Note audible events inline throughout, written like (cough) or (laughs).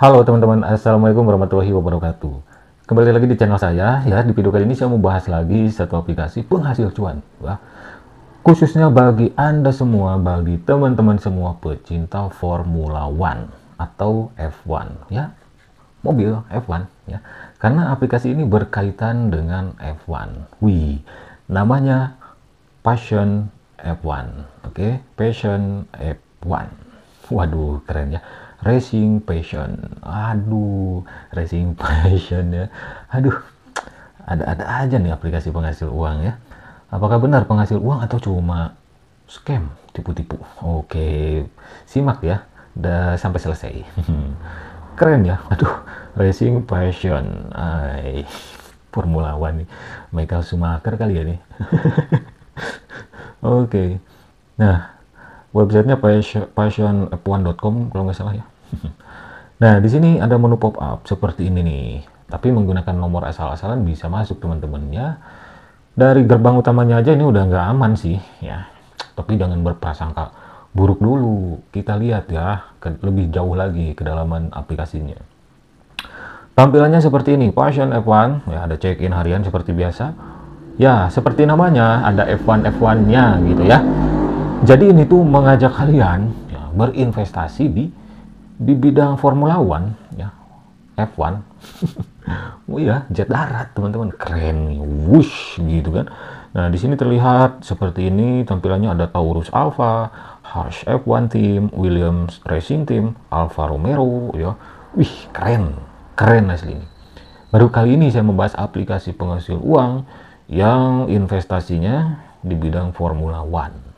Halo teman-teman, Assalamualaikum warahmatullahi wabarakatuh. Kembali lagi di channel saya, ya di video kali ini saya mau bahas lagi satu aplikasi penghasil cuan. Wah. Ya. Khususnya bagi Anda semua, bagi teman-teman semua pecinta Formula One atau F1 ya. Mobil F1 ya. Karena aplikasi ini berkaitan dengan F1. Wih, namanya Passion F1. Oke, okay? Passion F1. Waduh, keren ya. Racing Passion. Aduh, Racing Passion ya. Aduh, ada-ada aja nih aplikasi penghasil uang ya. Apakah benar penghasil uang atau cuma scam, tipu-tipu? Oke, simak ya. Da, sampai selesai. (laughs) Keren ya. Aduh, Racing Passion. Ay, Formula One nih. Michael Schumacher kali ya nih. (laughs) Oke. Nah, websitenya passion, passionf1.com kalau nggak salah ya (laughs) Nah, di sini ada menu pop-up seperti ini nih. Tapi menggunakan nomor asal-asalan bisa masuk teman-temannya. Dari gerbang utamanya aja ini udah nggak aman sih ya. Tapi jangan berprasangka buruk dulu. Kita lihat ya ke, lebih jauh lagi kedalaman aplikasinya. Tampilannya seperti ini, Passion F1, ya ada check-in harian seperti biasa. Ya, seperti namanya ada F1 F1-nya gitu ya. Jadi ini tuh mengajak kalian ya, berinvestasi di di bidang Formula One ya F1 (laughs) oh iya jet darat teman-teman keren wush gitu kan nah di sini terlihat seperti ini tampilannya ada Taurus Alpha Harsh F1 Team Williams Racing Team Alfa Romeo ya wih keren keren asli ini baru kali ini saya membahas aplikasi penghasil uang yang investasinya di bidang Formula One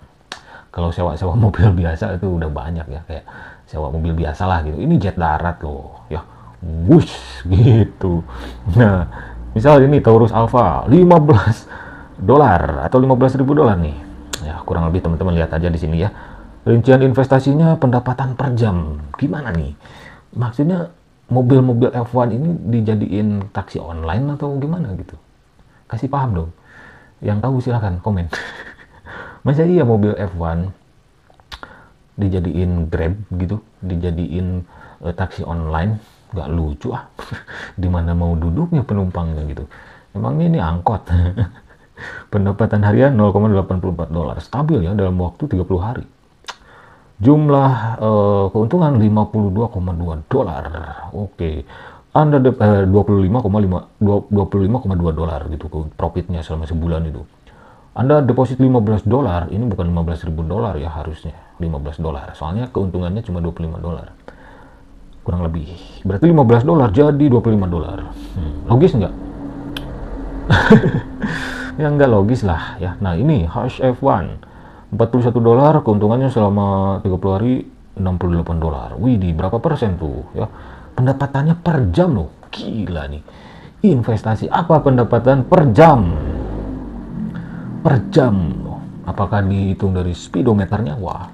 kalau sewa-sewa (laughs) mobil biasa itu udah banyak ya kayak sewa mobil biasa lah gitu ini jet darat loh ya bus gitu nah misal ini Taurus Alpha 15 dolar atau 15 ribu dolar nih ya kurang lebih teman-teman lihat aja di sini ya rincian investasinya pendapatan per jam gimana nih maksudnya mobil-mobil F1 ini dijadiin taksi online atau gimana gitu kasih paham dong yang tahu silahkan komen (laughs) masa iya mobil F1 dijadiin grab gitu dijadiin uh, taksi online nggak lucu ah (laughs) dimana mau duduknya penumpangnya gitu emangnya ini angkot (laughs) pendapatan harian 0,84 dolar stabil ya dalam waktu 30 hari jumlah uh, keuntungan 52,2 dolar oke okay. Anda eh, 25,5 25,2 dolar gitu profitnya selama sebulan itu anda deposit 15 dolar, ini bukan 15 ribu dolar ya harusnya, 15 dolar. Soalnya keuntungannya cuma 25 dolar. Kurang lebih. Berarti 15 dolar jadi 25 dolar. Hmm, logis nggak? (laughs) ya nggak logis lah ya. Nah ini f 1 41 dolar, keuntungannya selama 30 hari 68 dolar. Wih, di berapa persen tuh ya? Pendapatannya per jam loh, gila nih. Investasi apa pendapatan per jam? per jam. Apakah dihitung dari speedometernya? Wah,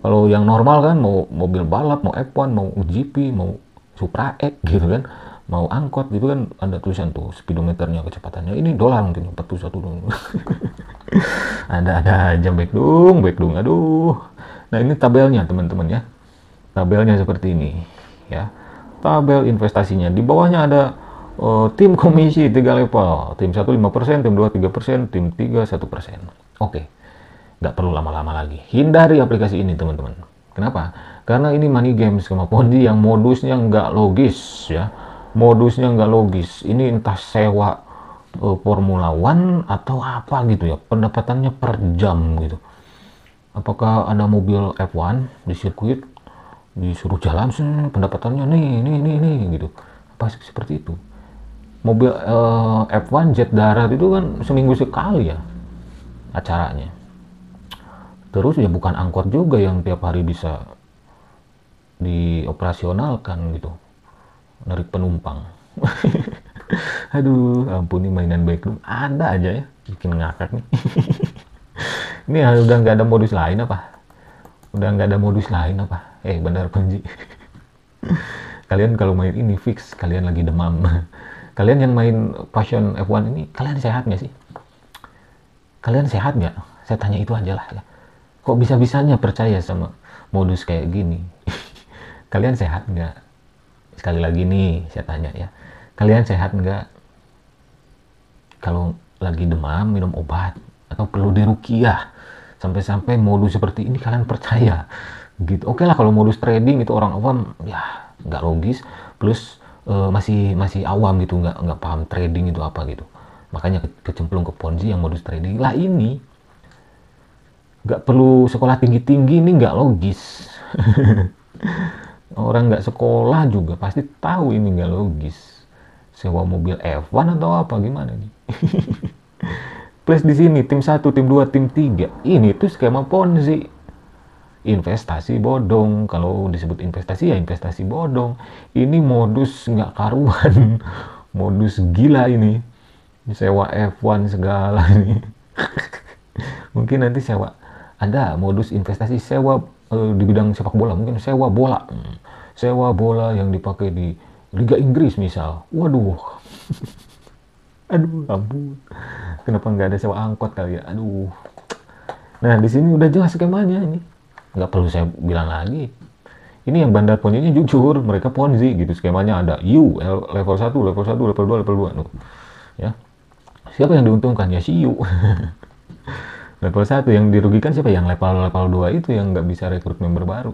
kalau yang normal kan mau mobil balap, mau F1, mau UGP, mau Supra X gitu kan, mau angkot gitu kan ada tulisan tuh speedometernya kecepatannya ini dolar mungkin 41 dong. (laughs) ada ada jam baik dong, baik dong. Aduh. Nah, ini tabelnya teman-teman ya. Tabelnya seperti ini ya. Tabel investasinya. Di bawahnya ada uh, tim komisi tiga level, tim satu lima persen, tim dua tiga persen, tim tiga satu persen. Oke. Nggak perlu lama-lama lagi. Hindari aplikasi ini, teman-teman. Kenapa? Karena ini money games sama Ponzi yang modusnya nggak logis, ya. Modusnya nggak logis. Ini entah sewa uh, Formula One atau apa gitu ya. Pendapatannya per jam gitu. Apakah ada mobil F1 di sirkuit disuruh jalan, pendapatannya nih, nih, nih, nih gitu. Apa seperti itu? mobil uh, eh, F1 jet darat itu kan seminggu sekali ya acaranya. Terus ya bukan angkot juga yang tiap hari bisa dioperasionalkan gitu. Narik penumpang. (laughs) Aduh, ampun ini mainan baik dong. Ada aja ya, bikin ngakak nih. (laughs) ini ya udah nggak ada modus lain apa? Udah nggak ada modus lain apa? Eh, benar kunci (laughs) kalian kalau main ini fix, kalian lagi demam kalian yang main passion F1 ini kalian sehat nggak sih kalian sehat nggak saya tanya itu aja lah ya. kok bisa bisanya percaya sama modus kayak gini (laughs) kalian sehat nggak sekali lagi nih saya tanya ya kalian sehat nggak kalau lagi demam minum obat atau perlu dirukiah sampai-sampai modus seperti ini kalian percaya gitu oke okay lah kalau modus trading itu orang awam ya nggak logis plus uh, masih masih awam gitu nggak nggak paham trading itu apa gitu makanya ke, kecemplung ke ponzi yang modus trading lah ini nggak perlu sekolah tinggi tinggi ini nggak logis (laughs) orang nggak sekolah juga pasti tahu ini nggak logis sewa mobil F1 atau apa gimana nih (laughs) plus di sini tim satu tim 2, tim 3 ini tuh skema ponzi investasi bodong kalau disebut investasi ya investasi bodong ini modus nggak karuan (laughs) modus gila ini sewa F1 segala (laughs) ini mungkin nanti sewa ada modus investasi sewa eh, di bidang sepak bola mungkin sewa bola hmm. sewa bola yang dipakai di Liga Inggris misal waduh (laughs) aduh ampun kenapa nggak ada sewa angkot kali ya aduh nah di sini udah jelas skemanya ini nggak perlu saya bilang lagi ini yang bandar ponzinya jujur mereka ponzi gitu skemanya ada you level 1 level 1 level 2 level 2 tuh ya siapa yang diuntungkan ya si you (laughs) level 1 yang dirugikan siapa yang level level 2 itu yang nggak bisa rekrut member baru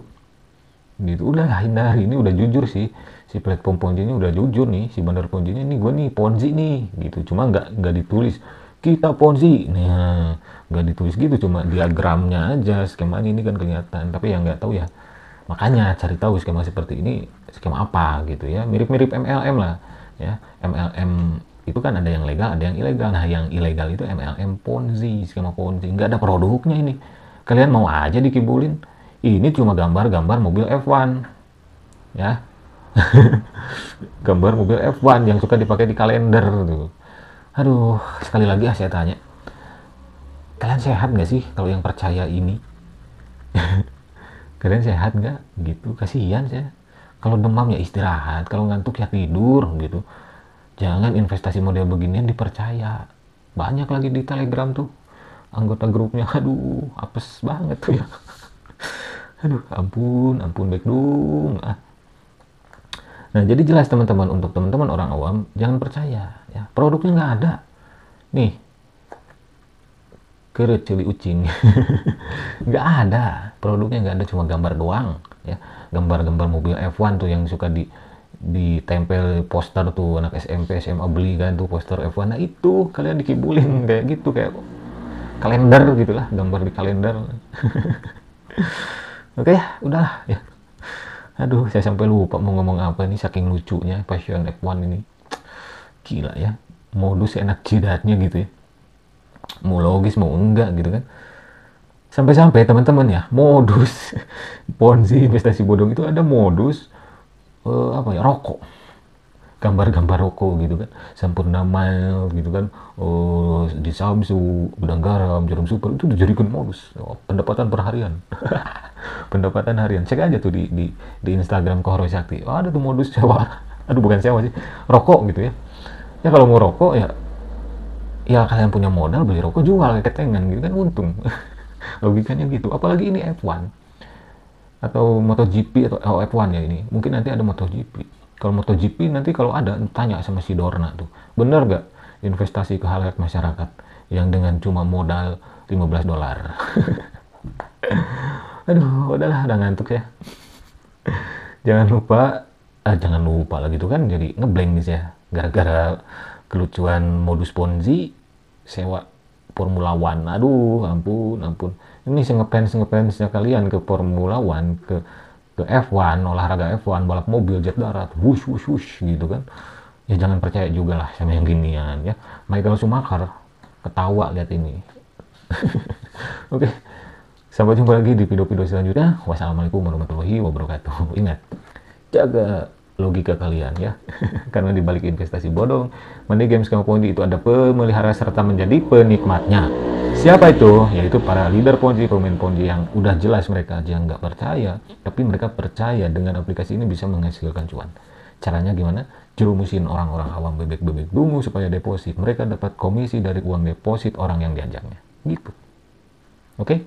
gitu udah hindari ini udah jujur sih si platform ponzinya udah jujur nih si bandar ponzinya ini gue nih ponzi nih gitu cuma nggak nggak ditulis kita ponzi nah nggak ditulis gitu cuma diagramnya aja skema ini kan kelihatan tapi yang nggak tahu ya makanya cari tahu skema seperti ini skema apa gitu ya mirip-mirip MLM lah ya MLM itu kan ada yang legal, ada yang ilegal. Nah, yang ilegal itu MLM Ponzi, skema Ponzi. Nggak ada produknya ini. Kalian mau aja dikibulin. Ini cuma gambar-gambar mobil F1. Ya. (laughs) gambar mobil F1 yang suka dipakai di kalender tuh. Aduh, sekali lagi ah saya tanya. Kalian sehat nggak sih kalau yang percaya ini? (laughs) Kalian sehat nggak? Gitu, kasihan saya. Kalau demam ya istirahat, kalau ngantuk ya tidur gitu. Jangan investasi model beginian dipercaya. Banyak lagi di Telegram tuh anggota grupnya. (laughs) Aduh, apes banget tuh ya. (laughs) Aduh, ampun, ampun baik dong. Ah, Nah, jadi jelas teman-teman untuk teman-teman orang awam jangan percaya ya. Produknya nggak ada. Nih. Keret ucing. (laughs) nggak ada. Produknya nggak ada cuma gambar doang ya. Gambar-gambar mobil F1 tuh yang suka di ditempel poster tuh anak SMP SMA beli kan tuh poster F1 nah itu kalian dikibulin kayak gitu kayak kalender gitulah gambar di kalender (laughs) oke okay, udahlah ya aduh saya sampai lupa mau ngomong apa nih saking lucunya Passion F1 ini gila ya modus enak jidatnya gitu ya mau logis mau enggak gitu kan sampai-sampai teman-teman ya modus (laughs) ponzi investasi bodong itu ada modus uh, apa ya rokok gambar-gambar rokok gitu kan sempurna mal gitu kan uh, di samsu udang garam jarum super itu dijadikan modus oh, pendapatan perharian (laughs) pendapatan harian cek aja tuh di di, di Instagram Kohro Sakti oh, ada tuh modus sewa (laughs) aduh bukan sewa sih rokok gitu ya ya kalau mau rokok ya ya kalian punya modal beli rokok jual ke ketengan gitu kan untung (laughs) logikanya gitu apalagi ini F1 atau MotoGP atau oh, F1 ya ini mungkin nanti ada MotoGP kalau MotoGP nanti kalau ada tanya sama si Dorna tuh bener gak investasi ke halayak masyarakat yang dengan cuma modal 15 dolar (laughs) aduh udahlah udah ngantuk ya jangan lupa ah, jangan lupa lah gitu kan jadi ngeblank nih ya gara-gara kelucuan modus ponzi sewa Formula One aduh ampun ampun ini saya ngefans ngefansnya kalian ke Formula One ke ke F1 olahraga F1 balap mobil jet darat wush wush wush gitu kan ya jangan percaya juga lah sama yang ginian ya Michael Schumacher ketawa lihat ini (laughs) oke okay. Sampai jumpa lagi di video-video selanjutnya. Wassalamualaikum warahmatullahi wabarakatuh. (laughs) Ingat, jaga logika kalian ya. (laughs) Karena di balik investasi bodong, money games Ponzi itu ada pemelihara serta menjadi penikmatnya. Siapa itu? Yaitu para leader Ponzi, pemain Ponzi yang udah jelas mereka aja nggak percaya, tapi mereka percaya dengan aplikasi ini bisa menghasilkan cuan. Caranya gimana? Jerumusin orang-orang awam bebek-bebek dungu supaya deposit. Mereka dapat komisi dari uang deposit orang yang diajaknya. Gitu. Oke? Okay?